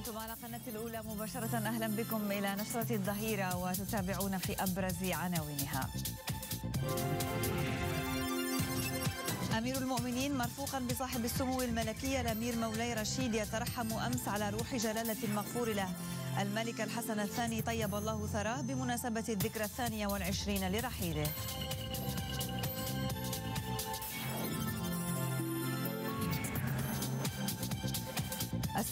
أنتم على قناة الأولى مباشرة أهلا بكم إلى نشرة الظهيرة وتتابعون في أبرز عناوينها أمير المؤمنين مرفوقا بصاحب السمو الملكية الأمير مولاي رشيد يترحم أمس على روح جلالة المغفور له الملك الحسن الثاني طيب الله ثراه بمناسبة الذكرى الثانية والعشرين لرحيله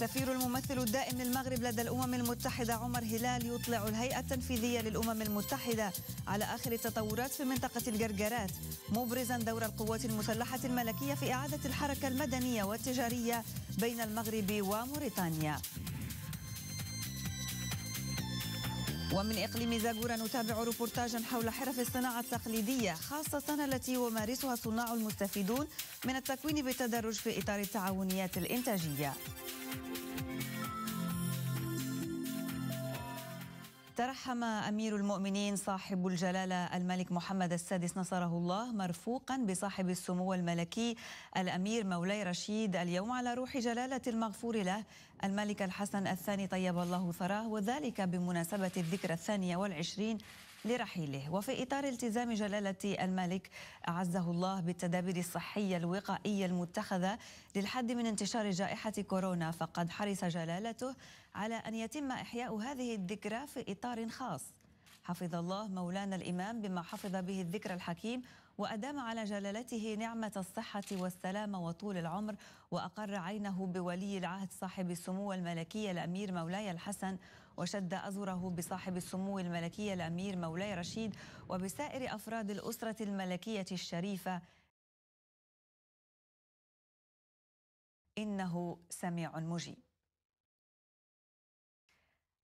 السفير الممثل الدائم للمغرب لدى الأمم المتحدة عمر هلال يطلع الهيئة التنفيذية للأمم المتحدة على آخر التطورات في منطقة الجرجرات مبرزا دور القوات المسلحة الملكية في إعادة الحركة المدنية والتجارية بين المغرب وموريتانيا ومن إقليم زاغورا نتابع روبورتاجا حول حرف الصناعة التقليدية خاصة التي يمارسها الصناع المستفيدون من التكوين بالتدرج في إطار التعاونيات الإنتاجية ترحم أمير المؤمنين صاحب الجلالة الملك محمد السادس نصره الله مرفوقا بصاحب السمو الملكي الأمير مولاي رشيد اليوم على روح جلالة المغفور له الملك الحسن الثاني طيب الله ثراه وذلك بمناسبة الذكرى الثانية والعشرين لرحيله وفي إطار التزام جلالة الملك أعزه الله بالتدابير الصحية الوقائية المتخذة للحد من انتشار جائحة كورونا فقد حرص جلالته على أن يتم إحياء هذه الذكرى في إطار خاص حفظ الله مولانا الإمام بما حفظ به الذكر الحكيم وأدام على جلالته نعمة الصحة والسلامة وطول العمر وأقر عينه بولي العهد صاحب السمو الملكي الأمير مولاي الحسن وشد أزره بصاحب السمو الملكي الأمير مولاي رشيد وبسائر أفراد الأسرة الملكية الشريفة إنه سميع مجيب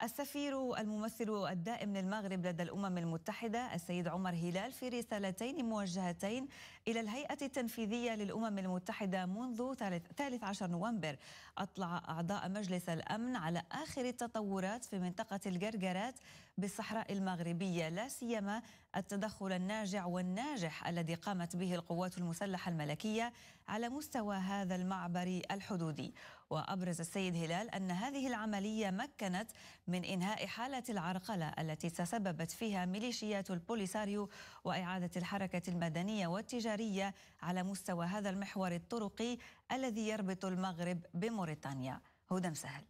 السفير الممثل الدائم للمغرب لدى الأمم المتحدة السيد عمر هلال في رسالتين موجهتين إلى الهيئة التنفيذية للأمم المتحدة منذ 13 نوفمبر أطلع أعضاء مجلس الأمن على آخر التطورات في منطقة الجرجرات بالصحراء المغربية لا سيما التدخل الناجع والناجح الذي قامت به القوات المسلحة الملكية على مستوى هذا المعبر الحدودي وأبرز السيد هلال أن هذه العملية مكنت من إنهاء حالة العرقلة التي تسببت فيها ميليشيات البوليساريو وإعادة الحركة المدنية والتجارية على مستوى هذا المحور الطرقي الذي يربط المغرب بموريتانيا هدى مسهل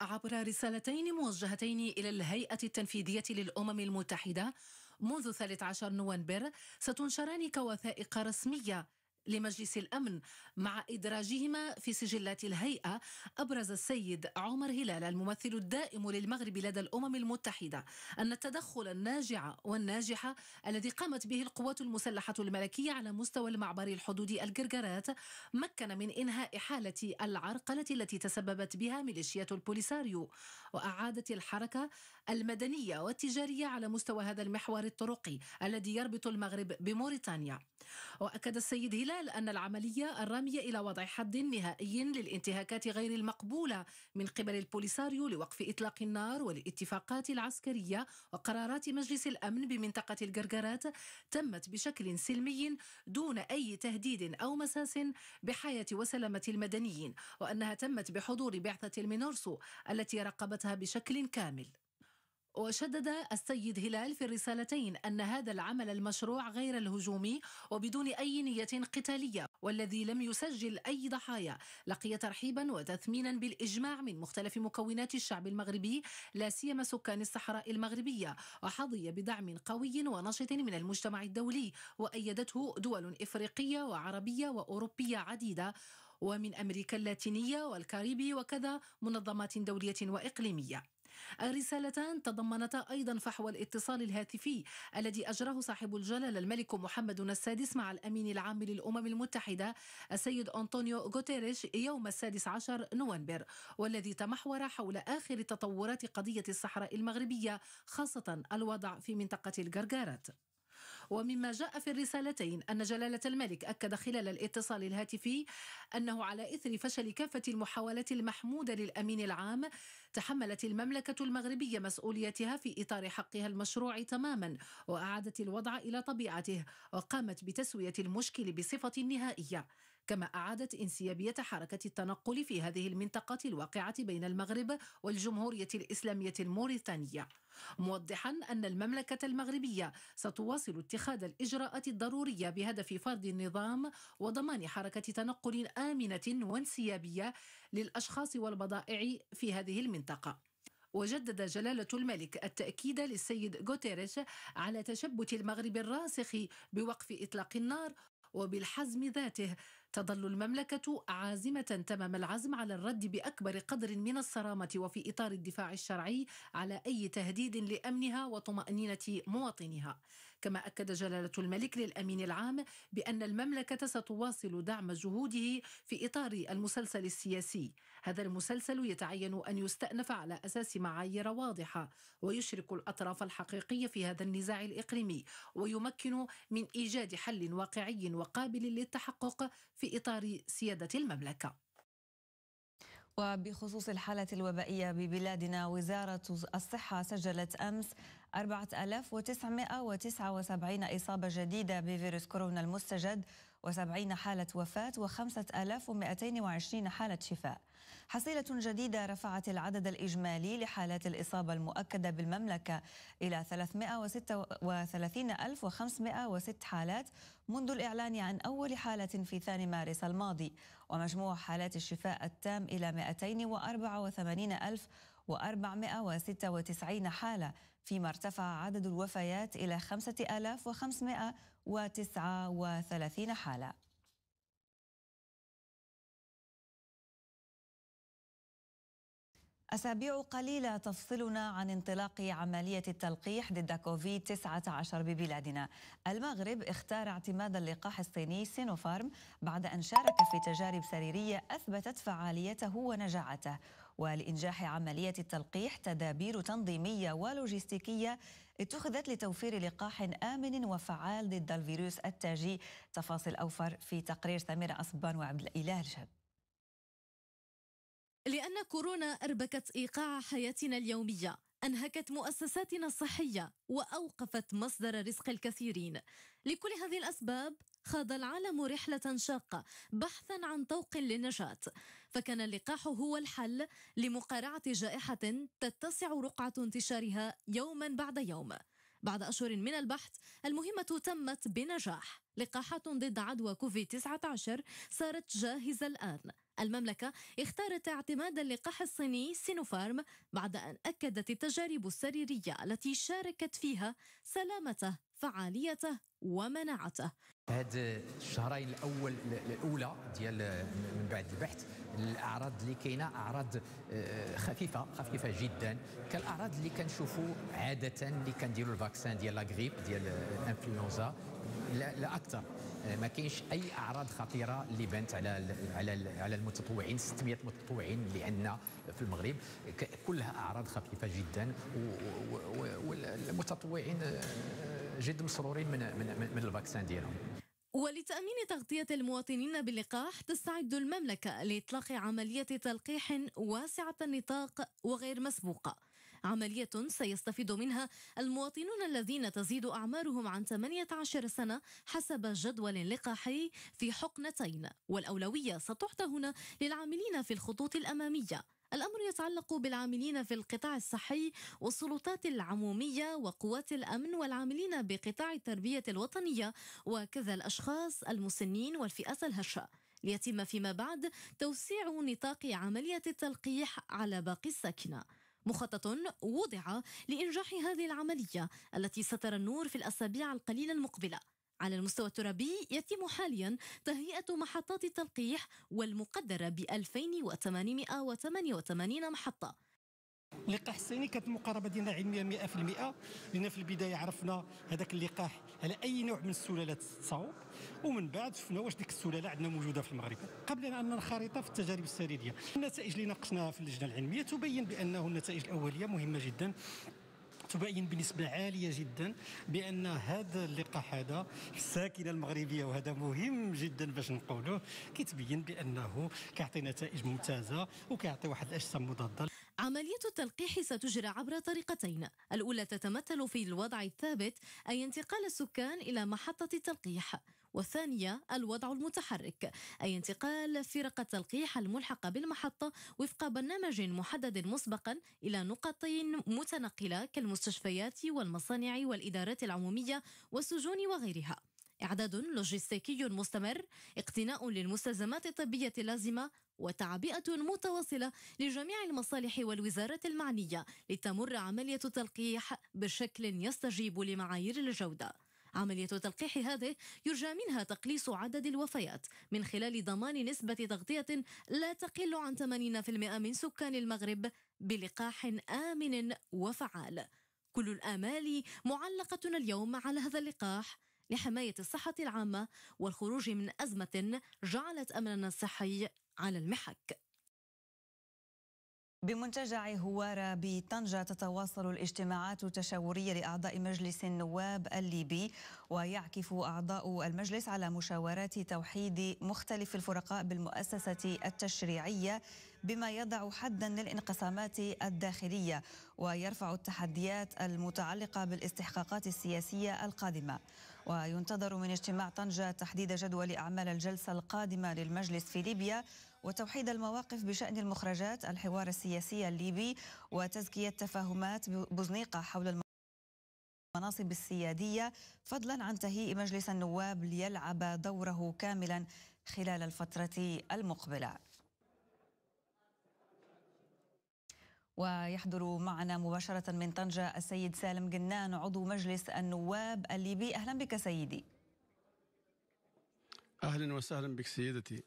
عبر رسالتين موجهتين إلى الهيئة التنفيذية للأمم المتحدة منذ 13 نوفمبر ستنشران كوثائق رسمية لمجلس الامن مع ادراجهما في سجلات الهيئه ابرز السيد عمر هلال الممثل الدائم للمغرب لدى الامم المتحده ان التدخل الناجع والناجح الذي قامت به القوات المسلحه الملكيه على مستوى المعبر الحدودي الجرجرات مكن من انهاء حاله العرقله التي تسببت بها ميليشيات البوليساريو واعادت الحركه المدنية والتجارية على مستوى هذا المحور الطرقي الذي يربط المغرب بموريتانيا وأكد السيد هلال أن العملية الرامية إلى وضع حد نهائي للانتهاكات غير المقبولة من قبل البوليساريو لوقف إطلاق النار والاتفاقات العسكرية وقرارات مجلس الأمن بمنطقة القرقرات تمت بشكل سلمي دون أي تهديد أو مساس بحياة وسلامة المدنيين وأنها تمت بحضور بعثة المينورسو التي رقبتها بشكل كامل وشدد السيد هلال في الرسالتين أن هذا العمل المشروع غير الهجومي وبدون أي نية قتالية والذي لم يسجل أي ضحايا لقي ترحيبا وتثمينا بالإجماع من مختلف مكونات الشعب المغربي لا سيما سكان الصحراء المغربية وحظي بدعم قوي ونشط من المجتمع الدولي وأيدته دول إفريقية وعربية وأوروبية عديدة ومن أمريكا اللاتينية والكاريبي وكذا منظمات دولية وإقليمية الرسالتان تضمنتا أيضا فحوى الاتصال الهاتفي الذي أجراه صاحب الجلالة الملك محمد السادس مع الأمين العام للأمم المتحدة السيد أنطونيو غوتيريش يوم السادس عشر نوفمبر والذي تمحور حول آخر تطورات قضية الصحراء المغربية خاصة الوضع في منطقة الجرجارات ومما جاء في الرسالتين أن جلالة الملك أكد خلال الاتصال الهاتفي أنه على إثر فشل كافة المحاولات المحمودة للأمين العام تحملت المملكة المغربية مسؤوليتها في إطار حقها المشروع تماما وأعادت الوضع إلى طبيعته وقامت بتسوية المشكل بصفة نهائية كما أعادت انسيابية حركة التنقل في هذه المنطقة الواقعة بين المغرب والجمهورية الإسلامية الموريتانية موضحا أن المملكة المغربية ستواصل اتخاذ الإجراءات الضرورية بهدف فرض النظام وضمان حركة تنقل آمنة وانسيابية للأشخاص والبضائع في هذه المنطقة وجدد جلالة الملك التأكيد للسيد غوتيريش على تشبت المغرب الراسخ بوقف إطلاق النار وبالحزم ذاته تظل المملكة عازمة تمام العزم على الرد بأكبر قدر من الصرامة وفي إطار الدفاع الشرعي على أي تهديد لأمنها وطمأنينة مواطنها كما أكد جلالة الملك للأمين العام بأن المملكة ستواصل دعم جهوده في إطار المسلسل السياسي هذا المسلسل يتعين أن يستأنف على أساس معايير واضحة ويشرك الأطراف الحقيقية في هذا النزاع الإقليمي ويمكن من إيجاد حل واقعي وقابل للتحقق في في إطار سيادة المملكة وبخصوص الحالة الوبائية ببلادنا وزارة الصحة سجلت أمس 4979 إصابة جديدة بفيروس كورونا المستجد و70 حالة وفاة و5220 حالة شفاء حصيلة جديدة رفعت العدد الإجمالي لحالات الإصابة المؤكدة بالمملكة إلى 336506 حالات منذ الإعلان عن أول حالة في ثاني مارس الماضي ومجموع حالات الشفاء التام إلى 284496 حالة فيما ارتفع عدد الوفيات إلى 5539 حالة أسابيع قليلة تفصلنا عن انطلاق عملية التلقيح ضد كوفيد 19 ببلادنا المغرب اختار اعتماد اللقاح الصيني سينوفارم بعد أن شارك في تجارب سريرية أثبتت فعاليته ونجاعته ولإنجاح عملية التلقيح تدابير تنظيمية ولوجستيكية اتخذت لتوفير لقاح آمن وفعال ضد الفيروس التاجي تفاصيل أوفر في تقرير سمير أصبان وعبد الإله الشاب لأن كورونا أربكت إيقاع حياتنا اليومية أنهكت مؤسساتنا الصحية وأوقفت مصدر رزق الكثيرين لكل هذه الأسباب خاض العالم رحلة شاقة بحثا عن طوق للنجاة فكان اللقاح هو الحل لمقارعة جائحة تتسع رقعة انتشارها يوما بعد يوم بعد أشهر من البحث المهمة تمت بنجاح لقاحات ضد عدوى كوفيد 19 صارت جاهزة الآن المملكة اختارت اعتماد اللقاح الصيني سينوفارم بعد أن أكدت التجارب السريرية التي شاركت فيها سلامته فعاليته ومناعته هاد الشهرين الاول الاولى ديال من بعد البحث الاعراض اللي كاينه اعراض آه، خفيفه خفيفه جدا كالاعراض اللي كنشوفوا عاده اللي كنديروا الفاكسان ديال لا غريب ديال الانفلونزا لا لا اكثر آه، ما كاينش اي اعراض خطيره اللي بانت على على على المتطوعين 600 متطوعين اللي عندنا في المغرب كلها اعراض خفيفه جدا والمتطوعين آه، جد مسرورين من من, من الفاكسان ديالهم ولتأمين تغطية المواطنين باللقاح تستعد المملكة لإطلاق عملية تلقيح واسعة النطاق وغير مسبوقة عملية سيستفيد منها المواطنون الذين تزيد أعمارهم عن 18 سنة حسب جدول لقاحي في حقنتين والأولوية ستعطى هنا للعاملين في الخطوط الأمامية الأمر يتعلق بالعاملين في القطاع الصحي والسلطات العمومية وقوات الأمن والعاملين بقطاع التربية الوطنية وكذا الأشخاص المسنين والفئات الهشة ليتم فيما بعد توسيع نطاق عملية التلقيح على باقي الساكنة مخطط وضع لإنجاح هذه العملية التي سترى النور في الأسابيع القليلة المقبلة على المستوى الترابي يتم حاليا تهيئة محطات التلقيح والمقدرة ب 2888 محطة اللقاح الصيني كانت المقاربه ديالنا علميه 100% لان في البدايه عرفنا هذاك اللقاح على اي نوع من السلالات التصاوب ومن بعد شفنا واش ديك السلاله عندنا موجوده في المغرب قبل ان ننخرط في التجارب السريريه النتائج اللي ناقشناها في اللجنه العلميه تبين بانه النتائج الاوليه مهمه جدا تبين بنسبة عالية جدا بأن هذا اللقاح هذا الساكنة المغربية وهذا مهم جدا باش نقولوه كيتبين بأنه كيعطي نتائج ممتازة وكيعطي واحد الأجسام مضادة عملية التلقيح ستجرى عبر طريقتين الأولى تتمثل في الوضع الثابت أي انتقال السكان إلى محطة التلقيح والثانية الوضع المتحرك أي انتقال فرق التلقيح الملحقة بالمحطة وفق برنامج محدد مسبقا إلى نقط متنقلة كالمستشفيات والمصانع والإدارات العمومية والسجون وغيرها إعداد لوجستيكي مستمر اقتناء للمستلزمات الطبية اللازمة وتعبئة متواصلة لجميع المصالح والوزارة المعنية لتمر عملية التلقيح بشكل يستجيب لمعايير الجودة عملية التلقيح هذه يرجى منها تقليص عدد الوفيات من خلال ضمان نسبة تغطية لا تقل عن 80% من سكان المغرب بلقاح آمن وفعال كل الآمال معلقة اليوم على هذا اللقاح لحماية الصحة العامة والخروج من أزمة جعلت أمننا الصحي على المحك بمنتجع هوارة بطنجة تتواصل الاجتماعات التشاورية لأعضاء مجلس النواب الليبي ويعكف أعضاء المجلس على مشاورات توحيد مختلف الفرقاء بالمؤسسة التشريعية بما يضع حدا للانقسامات الداخلية ويرفع التحديات المتعلقة بالاستحقاقات السياسية القادمة وينتظر من اجتماع طنجة تحديد جدول أعمال الجلسة القادمة للمجلس في ليبيا وتوحيد المواقف بشأن المخرجات الحوار السياسي الليبي وتزكية تفاهمات بوزنيقة حول الم... المناصب السيادية فضلا عن تهيئ مجلس النواب ليلعب دوره كاملا خلال الفترة المقبلة ويحضر معنا مباشرة من طنجة السيد سالم جنان عضو مجلس النواب الليبي أهلا بك سيدي أهلا وسهلا بك سيدتي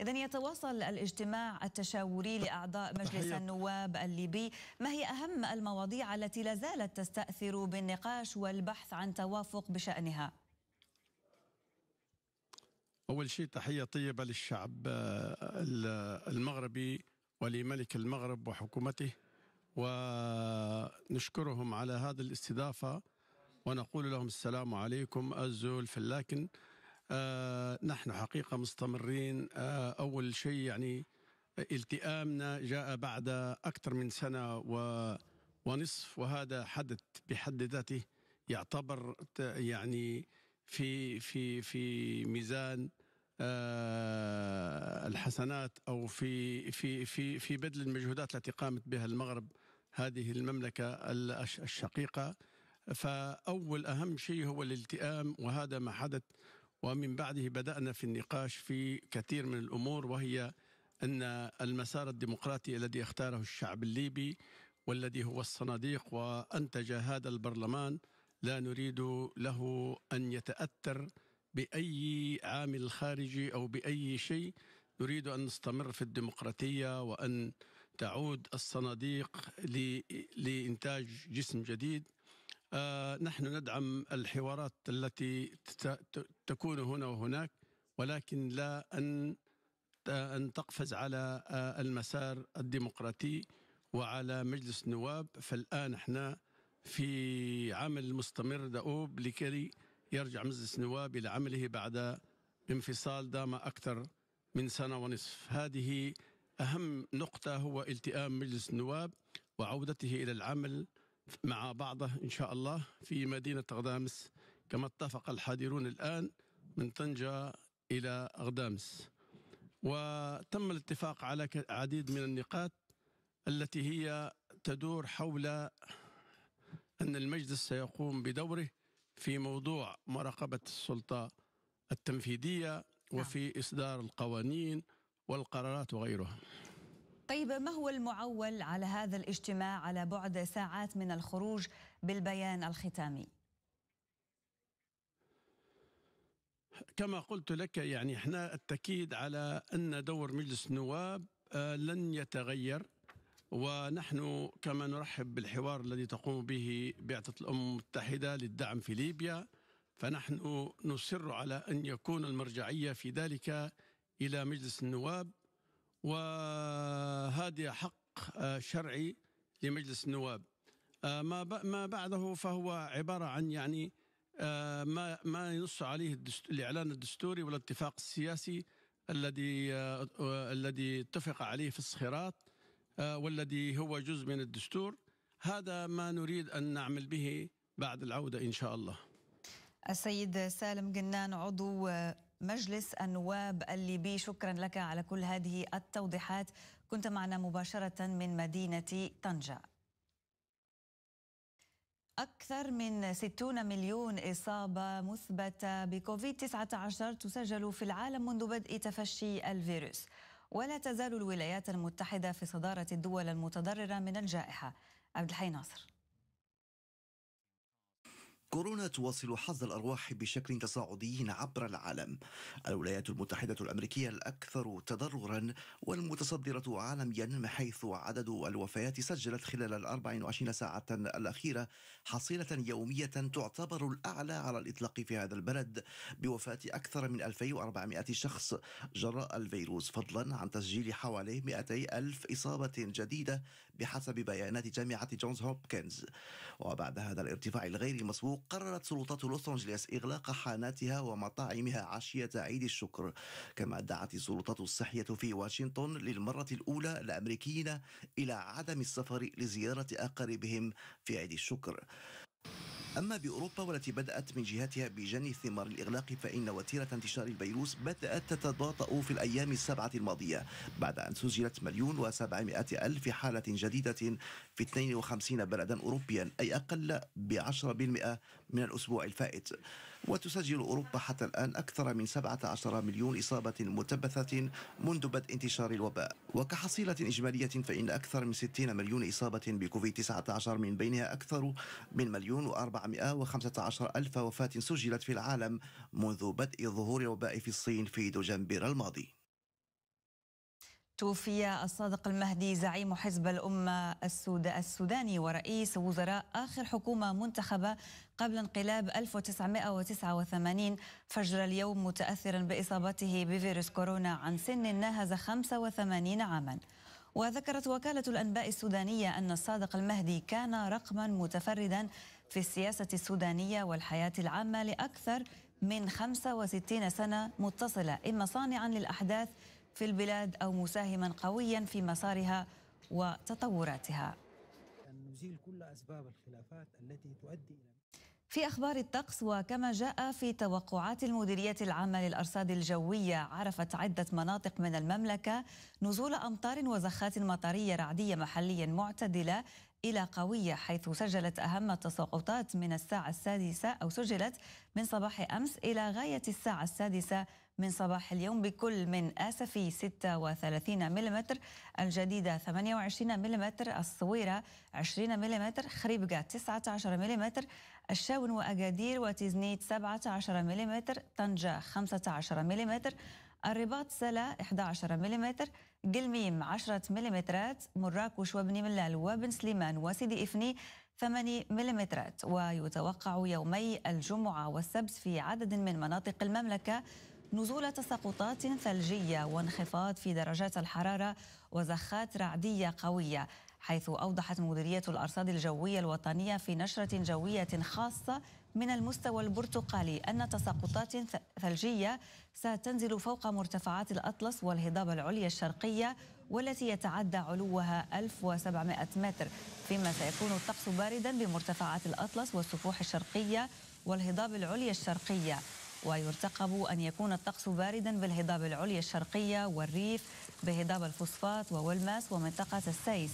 إذا يتواصل الاجتماع التشاوري لأعضاء مجلس النواب الليبي ما هي أهم المواضيع التي لا زالت تستأثر بالنقاش والبحث عن توافق بشأنها؟ أول شيء تحية طيبة للشعب آه، المغربي ولملك المغرب وحكومته ونشكرهم على هذا الاستضافة ونقول لهم السلام عليكم الزول لكن آه نحن حقيقة مستمرين آه أول شيء يعني التئامنا جاء بعد أكثر من سنة و ونصف وهذا حدث بحد ذاته يعتبر يعني في في في ميزان آه، الحسنات او في في في في بذل المجهودات التي قامت بها المغرب هذه المملكة الشقيقة فأول أهم شيء هو الالتئام وهذا ما حدث ومن بعده بدأنا في النقاش في كثير من الأمور وهي أن المسار الديمقراطي الذي اختاره الشعب الليبي والذي هو الصناديق وأنتج هذا البرلمان لا نريد له أن يتأثر بأي عامل خارجي أو بأي شيء نريد أن نستمر في الديمقراطية وأن تعود الصناديق لإنتاج جسم جديد آه، نحن ندعم الحوارات التي تكون هنا وهناك ولكن لا أن أن تقفز على آه، المسار الديمقراطي وعلى مجلس النواب فالآن احنا في عمل مستمر دؤوب لكي يرجع مجلس النواب إلى عمله بعد انفصال دام أكثر من سنة ونصف هذه أهم نقطة هو التئام مجلس النواب وعودته إلى العمل مع بعضه إن شاء الله في مدينة غدامس كما اتفق الحاضرون الآن من طنجة إلى غدامس وتم الاتفاق على عديد من النقاط التي هي تدور حول أن المجلس سيقوم بدوره في موضوع مراقبة السلطة التنفيذية نعم. وفي إصدار القوانين والقرارات وغيرها طيب ما هو المعول على هذا الاجتماع على بعد ساعات من الخروج بالبيان الختامي؟ كما قلت لك يعني احنا التأكيد على أن دور مجلس النواب آه، لن يتغير ونحن كما نرحب بالحوار الذي تقوم به بعثة الأمم المتحدة للدعم في ليبيا فنحن نصر على أن يكون المرجعية في ذلك إلى مجلس النواب وهذا حق شرعي لمجلس النواب ما ما بعده فهو عبارة عن يعني ما ما ينص عليه الإعلان الدستوري والاتفاق السياسي الذي الذي اتفق عليه في الصخيرات والذي هو جزء من الدستور هذا ما نريد أن نعمل به بعد العودة إن شاء الله السيد سالم جنان عضو مجلس النواب الليبي شكرا لك على كل هذه التوضيحات كنت معنا مباشرة من مدينة طنجة أكثر من 60 مليون إصابة مثبتة بكوفيد-19 تسجل في العالم منذ بدء تفشي الفيروس ولا تزال الولايات المتحدة في صدارة الدول المتضررة من الجائحة عبد الحي ناصر كورونا تواصل حظ الأرواح بشكل تصاعدي عبر العالم الولايات المتحدة الأمريكية الأكثر تضررا والمتصدرة عالميا حيث عدد الوفيات سجلت خلال ال 24 ساعة الأخيرة حصيلة يومية تعتبر الأعلى على الإطلاق في هذا البلد بوفاة أكثر من 2400 شخص جراء الفيروس فضلا عن تسجيل حوالي 200 ألف إصابة جديدة بحسب بيانات جامعة جونز هوبكنز وبعد هذا الارتفاع الغير مسبوق قررت سلطات لوس أنجليس إغلاق حاناتها ومطاعمها عشية عيد الشكر كما دعت السلطات الصحية في واشنطن للمرة الأولى الأمريكيين إلى عدم السفر لزيارة أقاربهم في عيد الشكر أما بأوروبا والتي بدأت من جهتها بجني ثمار الإغلاق فإن وتيرة انتشار الفيروس بدأت تتباطأ في الأيام السبعة الماضية بعد أن سجلت مليون وسبعمائة ألف حالة جديدة في 52 بلدا أوروبيا أي أقل بعشرة بالمئة من الأسبوع الفائت وتسجل أوروبا حتى الآن أكثر من 17 مليون إصابة متبثة منذ بدء انتشار الوباء وكحصيلة إجمالية فإن أكثر من 60 مليون إصابة بكوفيد-19 من بينها أكثر من مليون و415 ألف وفاة سجلت في العالم منذ بدء ظهور الوباء في الصين في دجنبر الماضي توفي الصادق المهدي زعيم حزب الأمة السوداني ورئيس وزراء آخر حكومة منتخبة قبل انقلاب 1989 فجر اليوم متأثرا بإصابته بفيروس كورونا عن سن ناهز 85 عاما وذكرت وكالة الأنباء السودانية أن الصادق المهدي كان رقما متفردا في السياسة السودانية والحياة العامة لأكثر من 65 سنة متصلة إما صانعا للأحداث في البلاد أو مساهما قويا في مسارها وتطوراتها نزيل كل أسباب الخلافات التي تؤدي إلى في أخبار الطقس وكما جاء في توقعات المديرية العامة للأرصاد الجوية عرفت عدة مناطق من المملكة نزول أمطار وزخات مطرية رعدية محليا معتدلة إلى قوية حيث سجلت أهم التساقطات من الساعة السادسة أو سجلت من صباح أمس إلى غاية الساعة السادسة من صباح اليوم بكل من آسفي 36 ملم الجديدة 28 ملم الصويرة 20 ملم خريبقة 19 ملم الشاون وأقادير وتزنيت 17 ملم طنجة 15 ملم الرباط سلا 11 ملم قلميم 10 ملم مراكش وابن ملال وبن سليمان وسيدي إفني 8 ملم ويتوقع يومي الجمعة والسبت في عدد من مناطق المملكة نزول تساقطات ثلجية وانخفاض في درجات الحرارة وزخات رعدية قوية حيث أوضحت مديرية الأرصاد الجوية الوطنية في نشرة جوية خاصة من المستوى البرتقالي أن تساقطات ثلجية ستنزل فوق مرتفعات الأطلس والهضاب العليا الشرقية والتي يتعدى علوها 1700 متر فيما سيكون الطقس باردا بمرتفعات الأطلس والسفوح الشرقية والهضاب العليا الشرقية ويرتقب أن يكون الطقس باردا بالهضاب العليا الشرقية والريف بهضاب الفوسفات وولماس ومنطقة السيس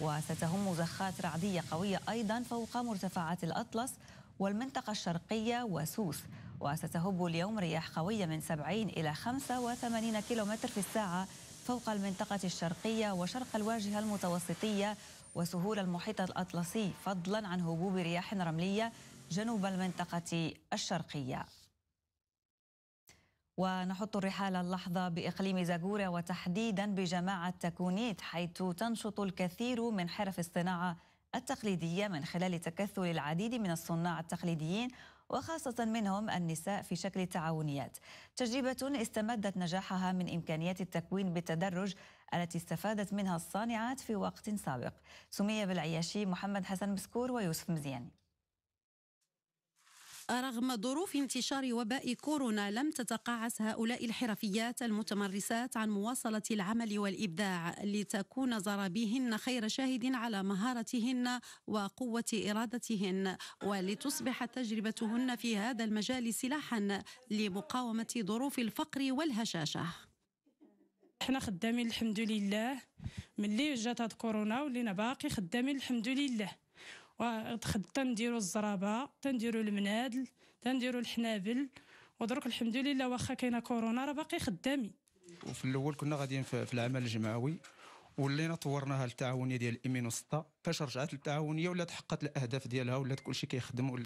وستهم زخات رعدية قوية أيضا فوق مرتفعات الأطلس والمنطقة الشرقية وسوس وستهب اليوم رياح قوية من 70 إلى 85 كيلومتر في الساعة فوق المنطقة الشرقية وشرق الواجهة المتوسطية وسهول المحيط الأطلسي فضلا عن هبوب رياح رملية جنوب المنطقة الشرقية ونحط الرحال اللحظة بإقليم زاغورة وتحديدا بجماعة تكونيت حيث تنشط الكثير من حرف الصناعة التقليدية من خلال تكثل العديد من الصناع التقليديين وخاصة منهم النساء في شكل تعاونيات تجربة استمدت نجاحها من إمكانيات التكوين بالتدرج التي استفادت منها الصانعات في وقت سابق سمي بالعياشي محمد حسن مسكور ويوسف مزياني رغم ظروف انتشار وباء كورونا لم تتقاعس هؤلاء الحرفيات المتمرسات عن مواصلة العمل والإبداع لتكون زرابيهن خير شاهد على مهارتهن وقوة إرادتهن ولتصبح تجربتهن في هذا المجال سلاحا لمقاومة ظروف الفقر والهشاشة احنا خدامين الحمد لله ملي جات كورونا ولينا باقي خدامين الحمد لله تنديروا الزرابه تنديروا المنادل تنديروا الحنابل ودرك الحمد لله واخا كاينه كورونا راه باقي خدامي وفي الاول كنا غاديين في العمل الجمعوي ولينا طورناها للتعاونيه ديال اليمين 6 فاش رجعت للتعاونيه ولات حققت الاهداف ديالها ولات كلشي كيخدم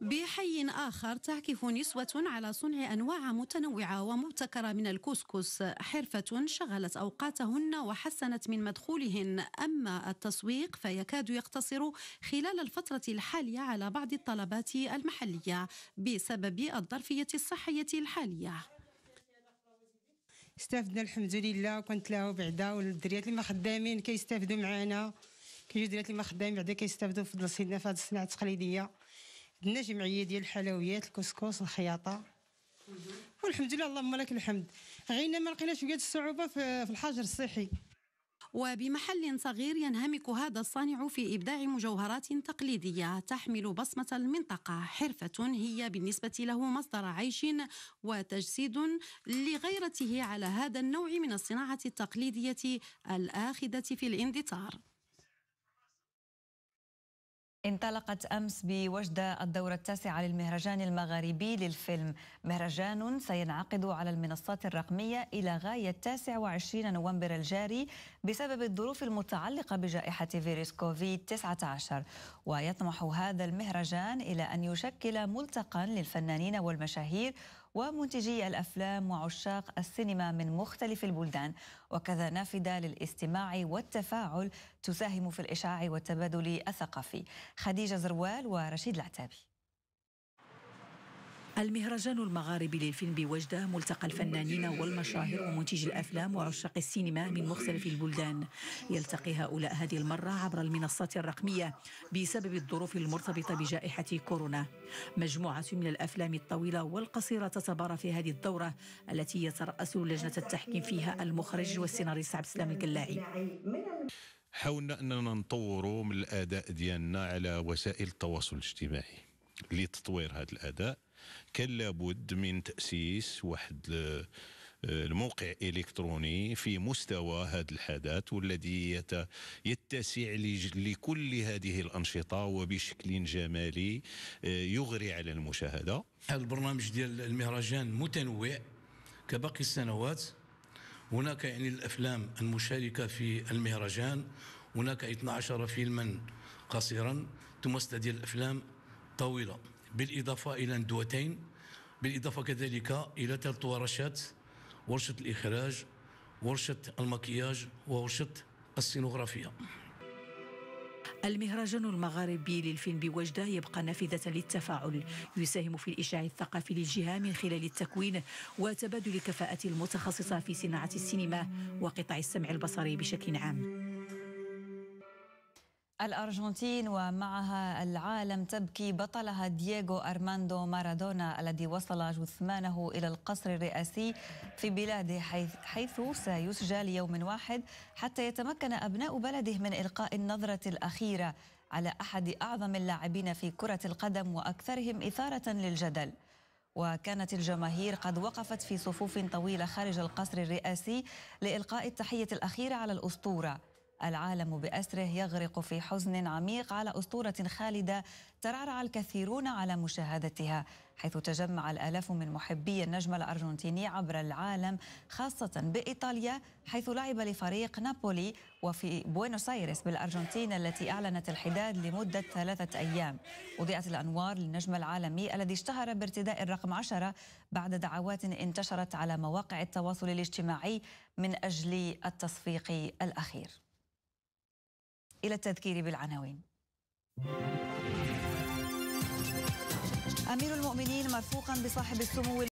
بحي آخر تعكف نسوة على صنع أنواع متنوعة ومبتكرة من الكسكس حرفة شغلت أوقاتهن وحسنت من مدخولهن أما التسويق فيكاد يقتصر خلال الفترة الحالية على بعض الطلبات المحلية بسبب الظرفية الصحية الحالية استفدنا الحمد لله كنتلاو بعدا والدريات اللي ما خدامين كيستافدوا معنا كيجيو الدريات اللي ما خدامين بعدا كيستافدوا في دراستنا في هذه الصناعه التقليديه عندنا جمعيه ديال الحلويات الكسكس الخياطه والحمد لله اللهم لك الحمد غينا ما لقيناش بقات الصعوبه في الحجر الصحي وبمحل صغير ينهمك هذا الصانع في إبداع مجوهرات تقليدية تحمل بصمة المنطقة حرفة هي بالنسبة له مصدر عيش وتجسيد لغيرته على هذا النوع من الصناعة التقليدية الآخذة في الاندثار انطلقت أمس بوجدة الدورة التاسعة للمهرجان المغاربي للفيلم مهرجان سينعقد على المنصات الرقمية إلى غاية 29 نوفمبر الجاري بسبب الظروف المتعلقة بجائحة فيروس كوفيد-19 ويطمح هذا المهرجان إلى أن يشكل ملتقى للفنانين والمشاهير ومنتجي الأفلام وعشاق السينما من مختلف البلدان وكذا نافذة للاستماع والتفاعل تساهم في الإشاع والتبادل الثقافي خديجة زروال ورشيد العتابي المهرجان المغاربي للفيلم بوجدة ملتقى الفنانين والمشاهير ومنتجي الأفلام وعشاق السينما من مختلف البلدان يلتقي هؤلاء هذه المرة عبر المنصات الرقمية بسبب الظروف المرتبطة بجائحة كورونا مجموعة من الأفلام الطويلة والقصيرة تتبارى في هذه الدورة التي يترأس لجنة التحكيم فيها المخرج والسيناريست عبد السلام الكلاعي حاولنا اننا نطوروا من الاداء ديالنا على وسائل التواصل الاجتماعي لتطوير هذا الاداء كان لابد من تاسيس واحد الموقع الكتروني في مستوى هذا الحدث والذي يتسع لكل هذه الانشطه وبشكل جمالي آه، يغري على المشاهده. هذا البرنامج ديال المهرجان متنوع كباقي السنوات هناك يعني الافلام المشاركه في المهرجان هناك 12 فيلما قصيرا ثم سته ديال الافلام طويله بالإضافة إلى ندوتين بالإضافة كذلك إلى ثلاث ورشات ورشة الإخراج ورشة المكياج وورشة السينوغرافية المهرجان المغاربي للفيلم بوجدة يبقى نافذة للتفاعل يساهم في الإشاع الثقافي للجهة من خلال التكوين وتبادل الكفاءات المتخصصة في صناعة السينما وقطع السمع البصري بشكل عام الأرجنتين ومعها العالم تبكي بطلها دييغو أرماندو مارادونا الذي وصل جثمانه إلى القصر الرئاسي في بلاده حيث, حيث سيسجى ليوم واحد حتى يتمكن أبناء بلده من إلقاء النظرة الأخيرة على أحد أعظم اللاعبين في كرة القدم وأكثرهم إثارة للجدل وكانت الجماهير قد وقفت في صفوف طويلة خارج القصر الرئاسي لإلقاء التحية الأخيرة على الأسطورة العالم بأسره يغرق في حزن عميق على أسطورة خالدة ترعرع الكثيرون على مشاهدتها حيث تجمع الآلاف من محبي النجم الأرجنتيني عبر العالم خاصة بإيطاليا حيث لعب لفريق نابولي وفي بوينوس آيرس بالأرجنتين التي أعلنت الحداد لمدة ثلاثة أيام اضيئت الأنوار للنجم العالمي الذي اشتهر بارتداء الرقم عشرة بعد دعوات انتشرت على مواقع التواصل الاجتماعي من أجل التصفيق الأخير إلى التذكير بالعناوين أمير المؤمنين مرفوقا بصاحب السمو